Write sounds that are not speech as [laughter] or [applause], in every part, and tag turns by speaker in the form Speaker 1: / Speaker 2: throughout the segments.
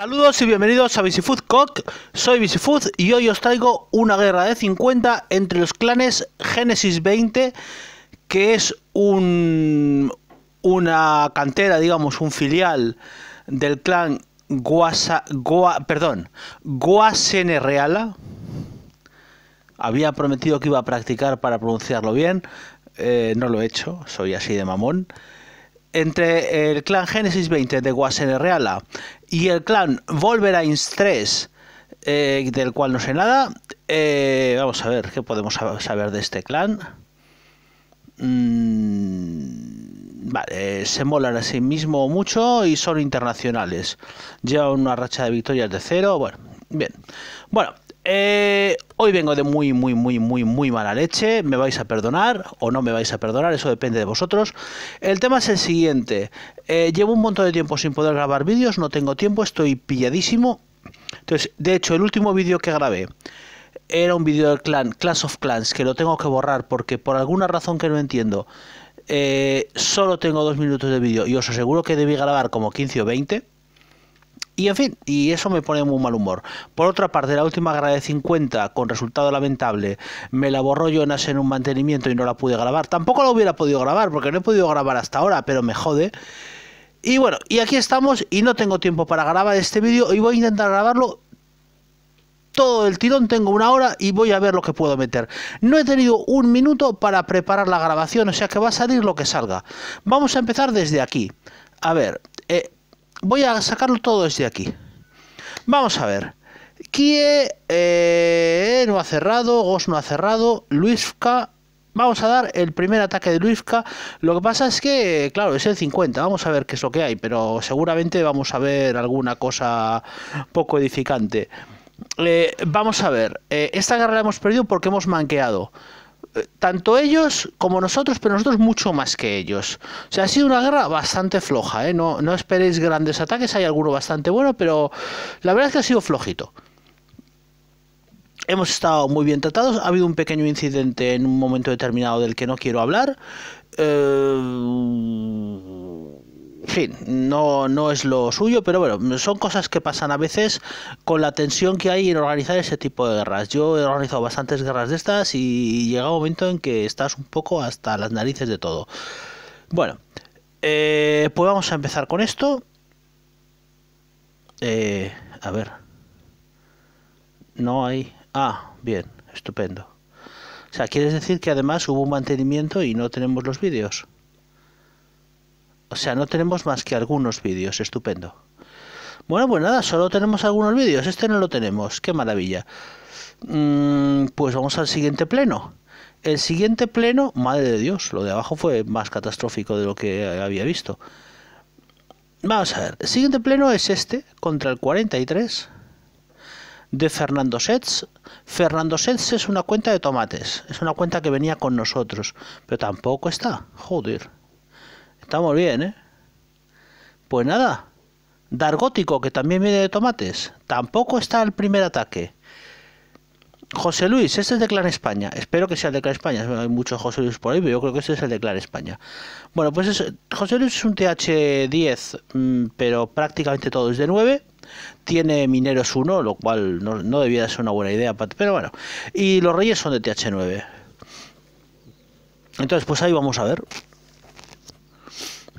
Speaker 1: Saludos y bienvenidos a Visifood Cock, soy Visifood y hoy os traigo una guerra de 50 entre los clanes Génesis 20, que es un, una cantera, digamos, un filial del clan Guasa, Gua, perdón, Guasene Reala. Había prometido que iba a practicar para pronunciarlo bien, eh, no lo he hecho, soy así de mamón entre el clan Génesis 20 de Guasene Reala, y el clan Wolverines 3, eh, del cual no sé nada. Eh, vamos a ver, ¿qué podemos saber de este clan? Mm, vale, se molan a sí mismo mucho y son internacionales. Llevan una racha de victorias de cero. Bueno, bien. Bueno, eh, hoy vengo de muy, muy, muy, muy, muy mala leche. Me vais a perdonar o no me vais a perdonar, eso depende de vosotros. El tema es el siguiente. Eh, llevo un montón de tiempo sin poder grabar vídeos, no tengo tiempo, estoy pilladísimo. Entonces, de hecho, el último vídeo que grabé era un vídeo del clan, Clash of Clans, que lo tengo que borrar porque por alguna razón que no entiendo, eh, solo tengo dos minutos de vídeo y os aseguro que debí grabar como 15 o 20. Y en fin, y eso me pone muy mal humor. Por otra parte, la última grada de 50 con resultado lamentable, me la borró yo en un mantenimiento y no la pude grabar. Tampoco la hubiera podido grabar porque no he podido grabar hasta ahora, pero me jode. Y bueno, y aquí estamos y no tengo tiempo para grabar este vídeo y voy a intentar grabarlo todo el tirón, tengo una hora y voy a ver lo que puedo meter. No he tenido un minuto para preparar la grabación, o sea que va a salir lo que salga. Vamos a empezar desde aquí. A ver, eh, voy a sacarlo todo desde aquí. Vamos a ver. Kie eh, no ha cerrado, Gos no ha cerrado, Luisca Vamos a dar el primer ataque de Luisca. Lo que pasa es que, claro, es el 50. Vamos a ver qué es lo que hay, pero seguramente vamos a ver alguna cosa poco edificante. Eh, vamos a ver. Eh, esta guerra la hemos perdido porque hemos manqueado. Eh, tanto ellos como nosotros, pero nosotros mucho más que ellos. O sea, ha sido una guerra bastante floja, ¿eh? no, esperéis grandes ataques, hay alguno bastante bueno, pero la verdad es que ha sido flojito. Hemos estado muy bien tratados, ha habido un pequeño incidente en un momento determinado del que no quiero hablar. Eh fin, no, no es lo suyo, pero bueno, son cosas que pasan a veces con la tensión que hay en organizar ese tipo de guerras. Yo he organizado bastantes guerras de estas y llega un momento en que estás un poco hasta las narices de todo. Bueno, eh, pues vamos a empezar con esto. Eh, a ver. No hay... Ah, bien, estupendo. O sea, ¿quieres decir que además hubo un mantenimiento y no tenemos los vídeos? O sea, no tenemos más que algunos vídeos, estupendo. Bueno, pues nada, solo tenemos algunos vídeos, este no lo tenemos, qué maravilla. Mm, pues vamos al siguiente pleno. El siguiente pleno, madre de Dios, lo de abajo fue más catastrófico de lo que había visto. Vamos a ver, el siguiente pleno es este, contra el 43, de Fernando Sets. Fernando Sets es una cuenta de tomates, es una cuenta que venía con nosotros, pero tampoco está, joder. Estamos bien, ¿eh? Pues nada, Dargótico, que también viene de tomates, tampoco está el primer ataque. José Luis, este es de Clan España. Espero que sea el de Clan España. Hay muchos José Luis por ahí, pero yo creo que este es el de Clan España. Bueno, pues José Luis es un TH10, mm, pero prácticamente todo es de 9. Tiene mineros 1, lo cual no, no debía ser una buena idea, pero bueno. Y los reyes son de TH9. Entonces, pues ahí vamos a ver.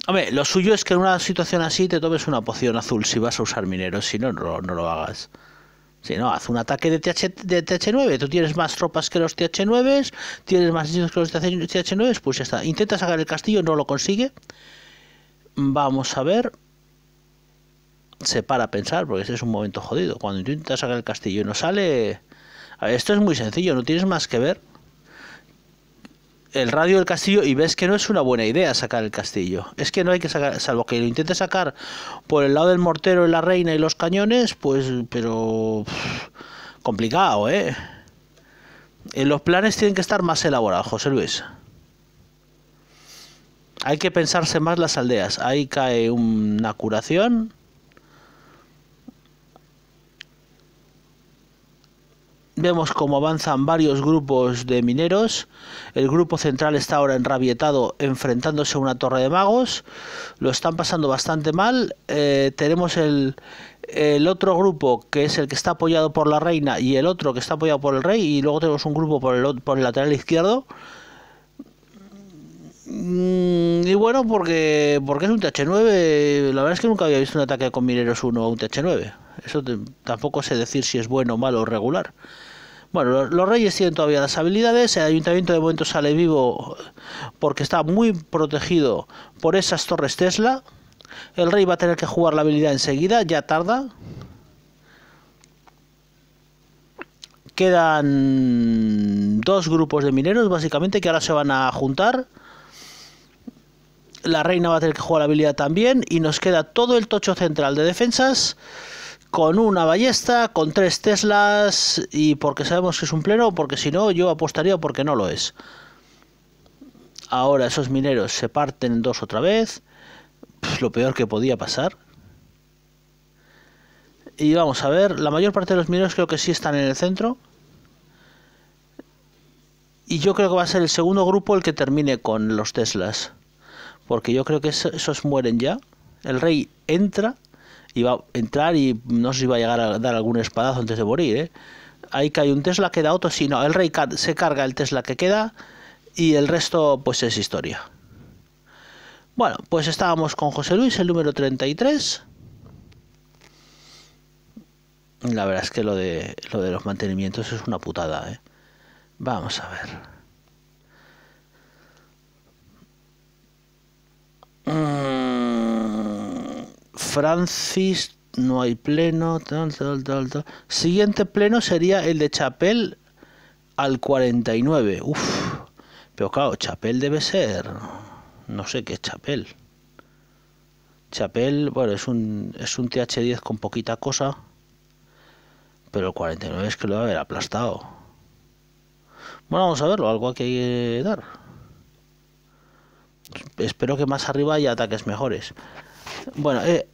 Speaker 1: Hombre, lo suyo es que en una situación así te tomes una poción azul si vas a usar mineros, si no, no, lo hagas. Si no, haz un ataque de, TH, 9 Tú tienes más tropas que los TH9, tienes más hechizos que los TH9, pues ya está. Intenta sacar el castillo, no lo consigue. Vamos a ver. Se para a pensar, porque ese es un momento jodido. Cuando intentas sacar el castillo y no sale. A ver, esto es muy sencillo, no tienes más que ver el radio del castillo y ves que no es una buena idea sacar el castillo. Es que no hay que sacar, salvo que lo intente sacar por el lado del mortero y la reina y los cañones, pues, pero complicado, ¿eh? ¿eh? Los planes tienen que estar más elaborados, José Luis. Hay que pensarse más las aldeas. Ahí cae una curación Vemos cómo avanzan varios grupos de mineros. El grupo central está ahora enrabietado enfrentándose a una torre de magos. Lo están pasando bastante mal. Eh, tenemos el, el otro grupo que es el que está apoyado por la reina y el otro que está apoyado por el rey. Y luego tenemos un grupo por el, por el lateral izquierdo. Mm, y bueno, porque, porque es un TH9. La verdad es que nunca había visto un ataque con mineros 1 a un TH9. Eso tampoco sé decir si es bueno, malo o regular. Bueno, los, reyes tienen todavía las habilidades, el ayuntamiento de momento sale vivo porque está muy protegido por esas torres Tesla. El rey va a tener que jugar la habilidad enseguida, ya tarda. Quedan dos grupos de mineros, básicamente, que ahora se van a juntar. La reina va a tener que jugar la habilidad también. Y nos queda todo el tocho central de defensas con una ballesta, con tres Teslas y porque sabemos que es un pleno, porque si no yo apostaría porque no lo es. Ahora esos mineros se parten dos otra vez, lo peor que podía pasar. Y vamos a ver, la mayor parte de los mineros creo que sí están en el centro. Y yo creo que va a ser el segundo grupo el que termine con los Teslas. Porque yo creo que esos mueren ya. El rey entra iba a entrar y no sé iba a llegar a dar algún espadazo antes de morir. ¿eh? Ahí hay un Tesla, que da otro. Si no, el rey se carga el Tesla que queda y el resto pues es historia. Bueno, pues estábamos con José Luis, el número 33. La verdad es que lo de, lo de los mantenimientos es una putada. ¿eh? Vamos a ver. Mm. Francis, no hay pleno. Siguiente pleno sería el de Chapel al 49. Uf, pero claro, Chapel debe ser. No sé qué es Chapel. Chapel, bueno, es un, es un TH10 con poquita cosa. Pero el 49 es que lo va a haber aplastado. Bueno, vamos a verlo, algo hay que dar. Espero que más arriba haya ataques mejores. Bueno, eh,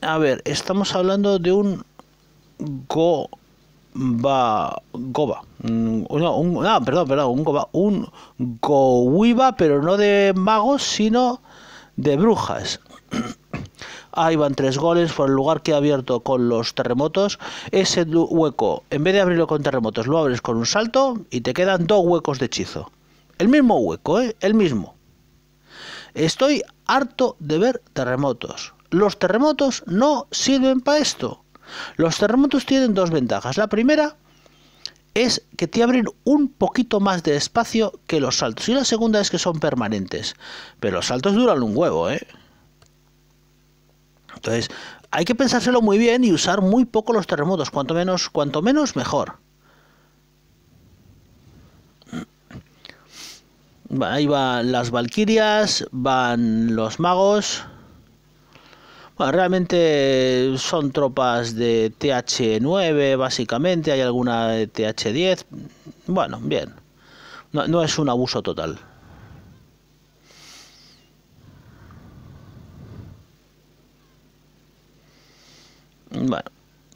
Speaker 1: a ver, estamos hablando de un goba, goba mm, no, un, no, ah, perdón perdón un goba un goiba pero no de magos sino de brujas [clears throat] ahí van tres goles por el lugar que ha abierto con los terremotos ese hueco en vez de abrirlo con terremotos lo abres con un salto y te quedan dos huecos de hechizo el mismo hueco ¿eh? el mismo Estoy harto de ver terremotos. Los terremotos no sirven para esto. Los terremotos tienen dos ventajas. La primera es que te abren un poquito más de espacio que los saltos. Y la segunda es que son permanentes. Pero los saltos duran un huevo, ¿eh? Entonces, hay que pensárselo muy bien y usar muy poco los terremotos. Cuanto menos, cuanto menos, mejor. Ahí van las valquirias, van los magos. Bueno, realmente son tropas de TH9, básicamente. Hay alguna de TH10. Bueno, bien. No, no es un abuso total. Bueno.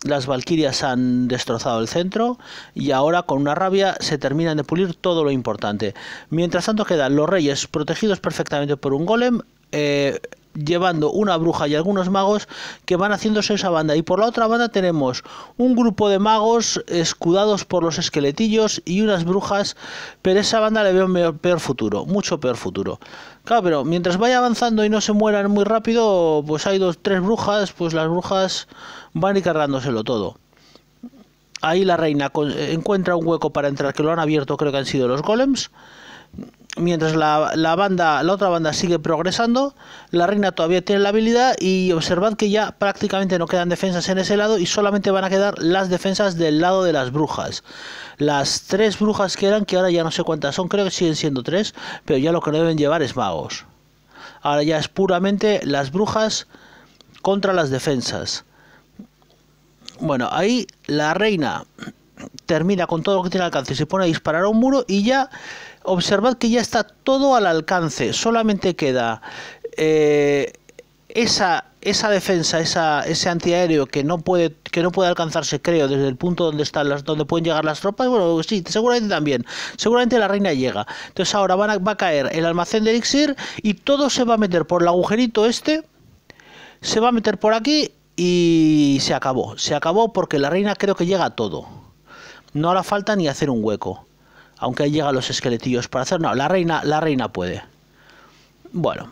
Speaker 1: Las Valquirias han destrozado el centro y ahora con una rabia se terminan de pulir todo lo importante. Mientras tanto quedan los reyes protegidos perfectamente por un golem, eh, llevando una bruja y algunos magos que van haciéndose esa banda. Y por la otra banda tenemos un grupo de magos escudados por los esqueletillos y unas brujas, pero esa banda le veo un peor futuro, mucho peor futuro. Claro, pero mientras vaya avanzando y no se mueran muy rápido, pues hay dos, tres brujas, pues las brujas van y cargándoselo todo. Ahí la reina encuentra un hueco para entrar, que lo han abierto, creo que han sido los golems mientras la, banda, la otra banda sigue progresando, la reina todavía tiene la habilidad y observad que ya prácticamente no quedan defensas en ese lado y solamente van a quedar las defensas del lado de las brujas. Las tres brujas que eran, que ahora ya no sé cuántas son, creo que siguen siendo tres, pero ya lo que no deben llevar es magos. Ahora ya es puramente las brujas contra las defensas. Bueno, ahí la reina termina con todo lo que tiene alcance, se pone a disparar a un muro y ya observad que ya está todo al alcance, solamente queda eh, esa, esa defensa, esa, ese antiaéreo que no puede que no puede alcanzarse, creo, desde el punto donde están las donde pueden llegar las tropas, bueno, sí, seguramente también. Seguramente la reina llega. Entonces ahora van a, va a caer el almacén de elixir y todo se va a meter por el agujerito este, se va a meter por aquí y se acabó. Se acabó porque la reina creo que llega a todo. No hará falta ni hacer un hueco. Aunque ahí llegan los esqueletillos para hacer. No, la reina, la reina puede. Bueno.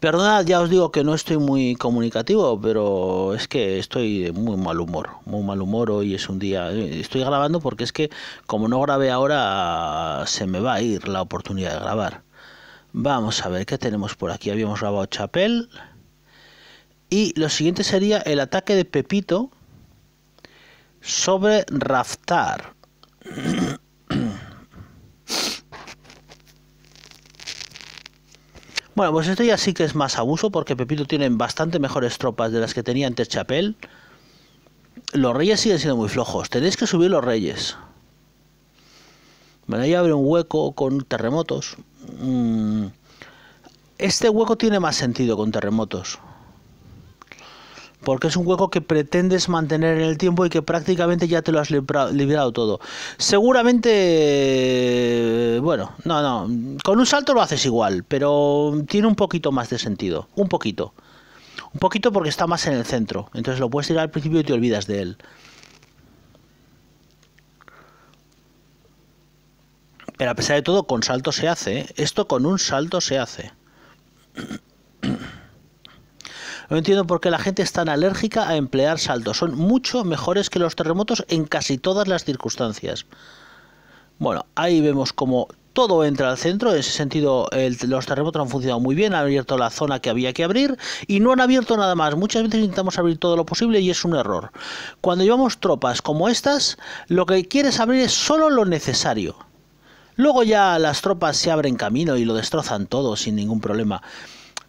Speaker 1: Perdonad, ya os digo que no estoy muy comunicativo, pero es que estoy de muy mal humor. Muy mal humor hoy es un día. Estoy grabando porque es que, como no grabé ahora, se me va a ir la oportunidad de grabar. Vamos a ver qué tenemos por aquí. Habíamos grabado Chapel. Y lo siguiente sería el ataque de Pepito, sobre Raftar. Bueno, pues esto ya sí que es más abuso porque Pepito tiene bastante mejores tropas de las que tenía antes Chapel. Los reyes siguen siendo muy flojos. Tenéis que subir los reyes. Bueno, ahí abre un hueco con terremotos. Mm. Este hueco tiene más sentido con terremotos porque es un hueco que pretendes mantener en el tiempo y que prácticamente ya te lo has liberado todo. Seguramente, bueno, no, no, con un salto lo haces igual, pero tiene un poquito más de sentido, un poquito. Un poquito porque está más en el centro, entonces lo puedes tirar al principio y te olvidas de él. Pero a pesar de todo, con salto se hace, ¿eh? esto con un salto se hace. No entiendo por qué la gente es tan alérgica a emplear saltos Son mucho mejores que los terremotos en casi todas las circunstancias. Bueno, ahí vemos como todo entra al centro. En ese sentido, los terremotos han funcionado muy bien, han abierto la zona que había que abrir y no han abierto nada más. Muchas veces intentamos abrir todo lo posible y es un error. Cuando llevamos tropas como estas, lo que quieres abrir es solo lo necesario. Luego ya las tropas se abren camino y lo destrozan todo sin ningún problema.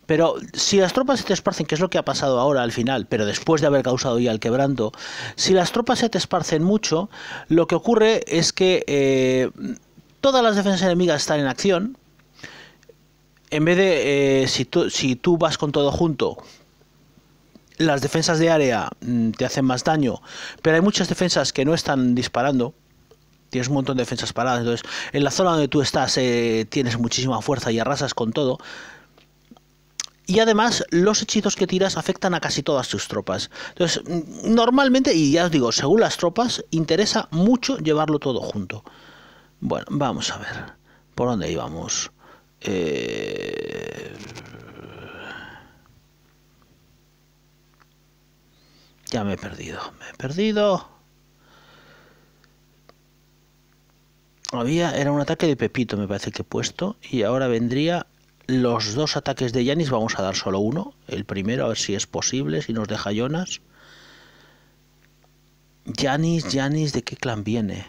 Speaker 1: Pero si las tropas se te esparcen, que es lo que ha pasado ahora al final, pero después de haber causado ya el quebranto, si las tropas se te esparcen mucho, lo que ocurre es que eh, todas las defensas enemigas están en acción. En vez de, eh, si, tú, si vas con todo junto, las defensas de área mm, te hacen más daño, pero hay muchas defensas que no están disparando. Tienes un montón de defensas paradas, entonces en la zona donde tú estás eh, tienes muchísima fuerza y arrasas con todo. Y además, los hechizos que tiras afectan a casi todas tus tropas. Entonces, mm, normalmente, y ya os digo, según las tropas, interesa mucho llevarlo todo junto. Bueno, vamos a ver. ¿Por dónde íbamos? Eh, ya me he perdido, me he perdido. Había, era un ataque de Pepito, me parece que he puesto. Y ahora vendría los dos ataques de Yanis vamos a dar solo uno. El primero, a ver si es posible, si nos deja Jonas. Yanis, Yanis, ¿de qué clan viene?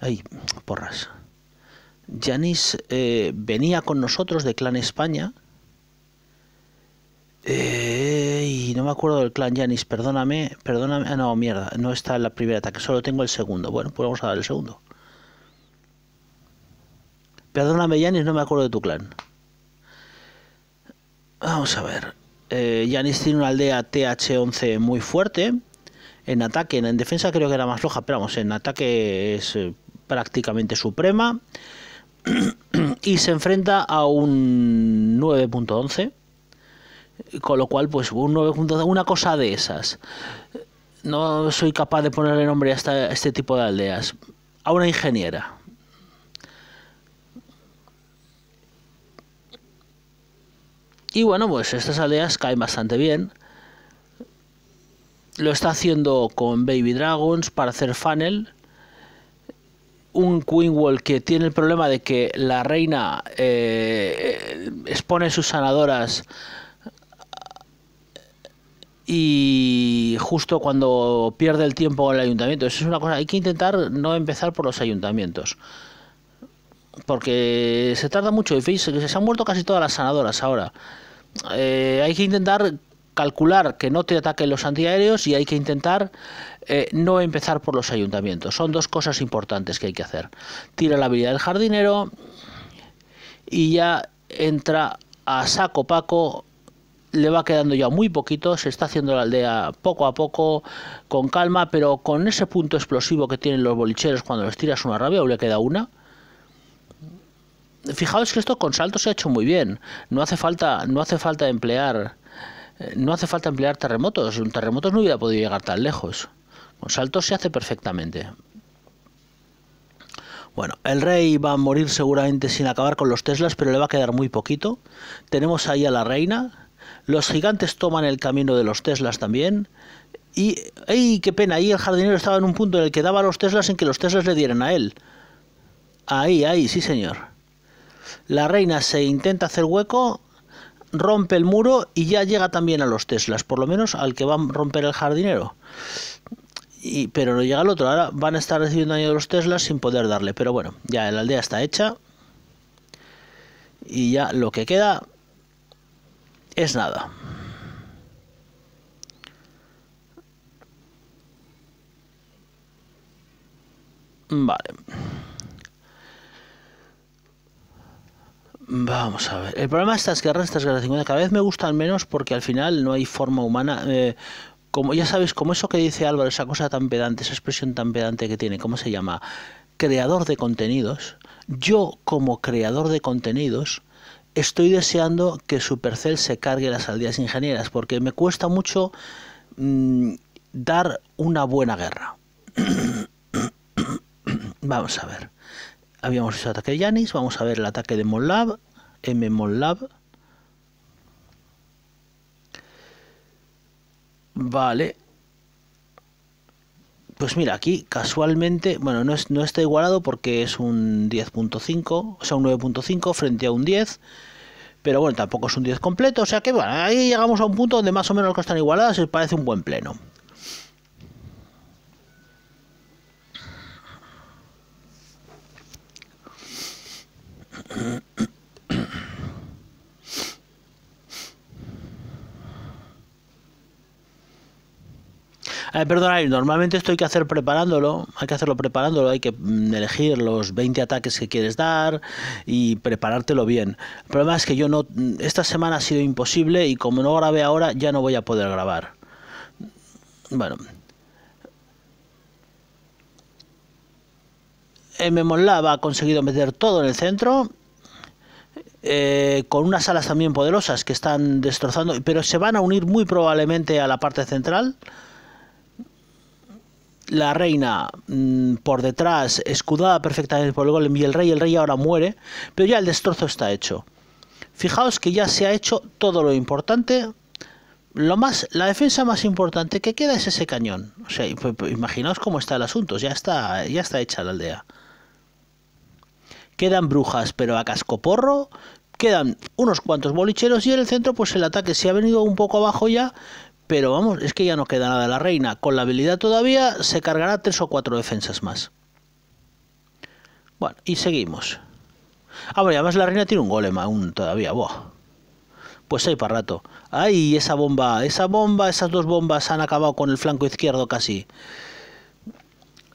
Speaker 1: Ay, porras. Yanis eh, venía con nosotros de clan España. Eh, y no me acuerdo del clan Yanis, perdóname, perdóname. Ah, no, mierda, no está el primer ataque, solo tengo el segundo. Bueno, pues vamos a dar el segundo. Perdóname, Yanis, no me acuerdo de tu clan. Vamos a ver. Eh, Yanis tiene una aldea TH11 muy fuerte. En ataque, en, defensa creo que era más floja, pero vamos, en ataque es eh, prácticamente suprema. [clears throat] y se enfrenta a un 9.11. Con lo cual, pues un 9.11, una cosa de esas. No soy capaz de ponerle nombre a este tipo de aldeas. A una ingeniera Y bueno, pues estas aldeas caen bastante bien. Lo está haciendo con Baby Dragons para hacer funnel. Un Queen Wall que tiene el problema de que la reina eh, expone sus sanadoras y justo cuando pierde el tiempo con el ayuntamiento. Eso es una cosa, hay que intentar no empezar por los ayuntamientos porque se tarda mucho y que se han muerto casi todas las sanadoras ahora. Eh, hay que intentar calcular que no te ataquen los antiaéreos y hay que intentar eh, no empezar por los ayuntamientos. Son dos cosas importantes que hay que hacer. Tira la habilidad del jardinero y ya entra a saco Paco. Le va quedando ya muy poquito, se está haciendo la aldea poco a poco, con calma, pero con ese punto explosivo que tienen los bolicheros cuando les tiras una rabia o le queda una, fijaos que esto con salto se ha hecho muy bien. No hace falta, no hace falta emplear, eh, no hace falta emplear terremotos. Un terremoto no hubiera podido llegar tan lejos. Con salto se hace perfectamente. Bueno, el rey va a morir seguramente sin acabar con los Teslas, pero le va a quedar muy poquito. Tenemos ahí a la reina. Los gigantes toman el camino de los Teslas también. Y, ¡ey! ¡Qué pena! Ahí el jardinero estaba en un punto en el que daba a los Teslas en que los Teslas le dieran a él. Ahí, ahí, sí señor. La reina se intenta hacer hueco, rompe el muro y ya llega también a los Teslas, por lo menos al que va a romper el jardinero. Y, pero no llega al otro, ahora van a estar recibiendo daño de los Teslas sin poder darle. Pero bueno, ya la aldea está hecha. Y ya lo que queda es nada. Vale. Vamos a ver. El problema de estas guerras, estas guerras 50, cada vez me gustan menos porque al final no hay forma humana. Eh, como ya sabes, como eso que dice Álvaro, esa cosa tan pedante, esa expresión tan pedante que tiene, ¿cómo se llama? Creador de contenidos. Yo, como creador de contenidos, estoy deseando que Supercell se cargue las aldeas ingenieras porque me cuesta mucho mm, dar una buena guerra. [coughs] Vamos a ver. Habíamos hecho ataque de Yanis, vamos a ver el ataque de Mollab, M Mollab. Vale. Pues mira, aquí casualmente, bueno, no, no está igualado porque es un 10.5, o sea, un 9.5 frente a un 10 pero bueno, tampoco es un 10 completo, o sea que bueno, ahí llegamos a un punto donde más o menos las cosas están igualadas y parece un buen pleno. Eh, perdona. normalmente esto hay que hacer preparándolo, hay que hacerlo preparándolo, hay que mm, elegir los 20 ataques que quieres dar y preparártelo bien. El problema es que yo no, mm, esta semana ha sido imposible y como no grabé ahora ya no voy a poder grabar. Bueno. Eh, MMOLab ha conseguido meter todo en el centro eh, con unas alas también poderosas que están destrozando, pero se van a unir muy probablemente a la parte central. La reina mm, por detrás, escudada perfectamente por el golem y el rey, el rey ahora muere, pero ya el destrozo está hecho. Fijaos que ya se ha hecho todo lo importante. Lo más, la defensa más importante que queda es ese cañón. O sea, imaginaos cómo está el asunto. Ya está, ya está hecha la aldea. Quedan brujas, pero a cascoporro. Quedan unos cuantos bolicheros y en el centro, pues el ataque se ha venido un poco abajo ya. Pero vamos, es que ya no queda nada la reina. Con la habilidad todavía se cargará tres o cuatro defensas más. Bueno, y seguimos. Ah, bueno, además la reina tiene un golem aún todavía. Buah. Pues ahí para rato. ¡Ay, esa bomba! Esa bomba, esas dos bombas han acabado con el flanco izquierdo casi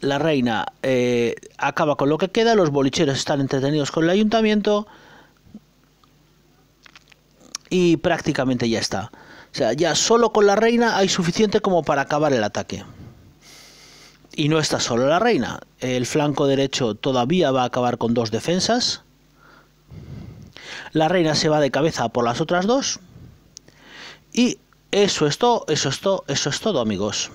Speaker 1: la reina eh, acaba con lo que queda, los bolicheros están entretenidos con el ayuntamiento y prácticamente ya está. O sea, ya solo con la reina hay suficiente como para acabar el ataque. Y no está solo la reina. El flanco derecho todavía va a acabar con dos defensas. La reina se va de cabeza por las otras dos. Y eso es todo, eso es todo, eso es todo, amigos.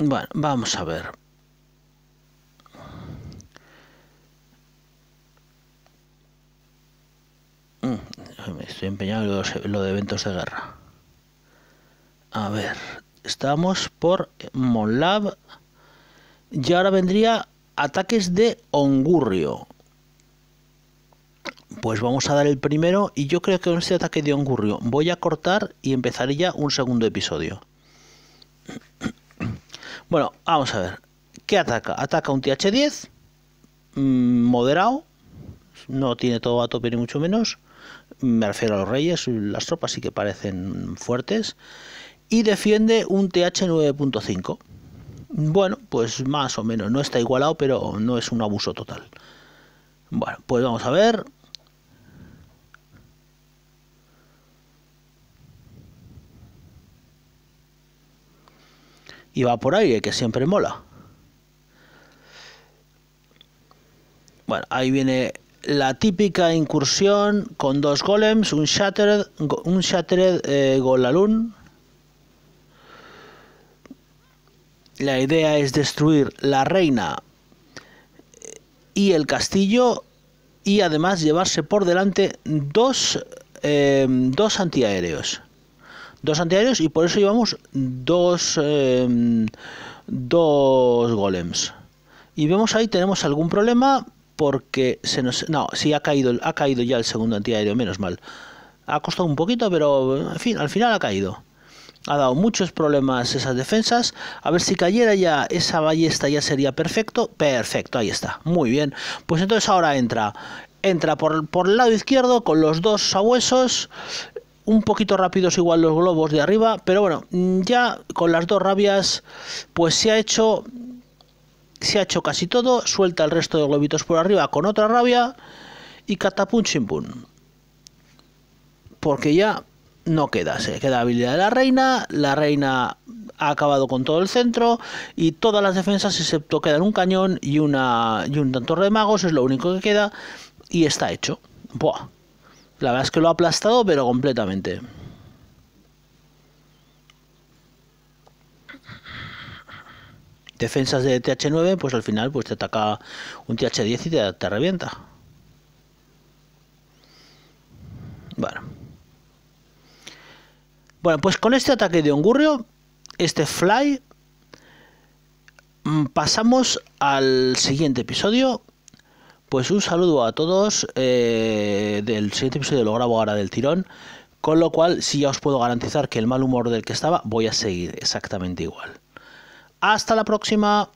Speaker 1: Bueno, vamos a ver. Mm, estoy empeñado en e-, lo de, eventos de guerra. A ver, estamos por MOLAB. Y ahora vendría ataques de Ongurrio. Pues vamos a dar el primero y yo creo que con este ataque de Ongurrio voy a cortar y empezaré ya un segundo episodio. Bueno, vamos a ver. ¿Qué ataca? Ataca un TH10 mm, moderado. No tiene todo a tope ni mucho menos. Me refiero a los reyes. Las tropas sí que parecen fuertes. Y defiende un TH 9.5. Bueno, pues más o menos. No está igualado, pero no es un abuso total. Bueno, pues vamos a ver. y va por aire que siempre mola. Bueno, ahí viene la típica incursión con dos golems, un shattered, un eh, golalun. La idea es destruir la reina y el castillo y además llevarse por delante dos, eh, dos antiaéreos dos antiaéreos y por eso llevamos em, dos, golems. Y vemos ahí, tenemos algún problema porque se nos... No, sí, ha caído, ha caído ya el segundo antiaéreo, menos mal. Ha costado un poquito, pero en fin, al final ha caído. Ha dado muchos problemas esas defensas. A ver si cayera ya esa ballesta ya sería perfecto. Perfecto, ahí está. Muy bien. Pues entonces ahora entra entra por, por, el lado izquierdo con los dos sabuesos un poquito rápidos igual los globos de arriba, pero bueno, mm, ya con las dos rabias pues se ha hecho se ha hecho casi todo, suelta el resto de globitos por arriba con otra rabia y catapun chimpum. Porque ya no queda, se queda la habilidad de la reina, la reina ha acabado con todo el centro y todas las defensas excepto quedan un cañón y una y un tanto de magos, es lo único que queda y está hecho. Buah la verdad es que lo ha aplastado, pero completamente. Defensas de TH9, pues al final pues te ataca un TH10 y te, te revienta. Bueno. Bueno, pues con este ataque de Ongurrio, este fly, mm, pasamos al siguiente episodio pues un saludo a todos. Eh, del siguiente episodio lo grabo ahora del tirón. Con lo cual, si ya os puedo garantizar que el mal humor del que estaba voy a seguir exactamente igual. Hasta la próxima.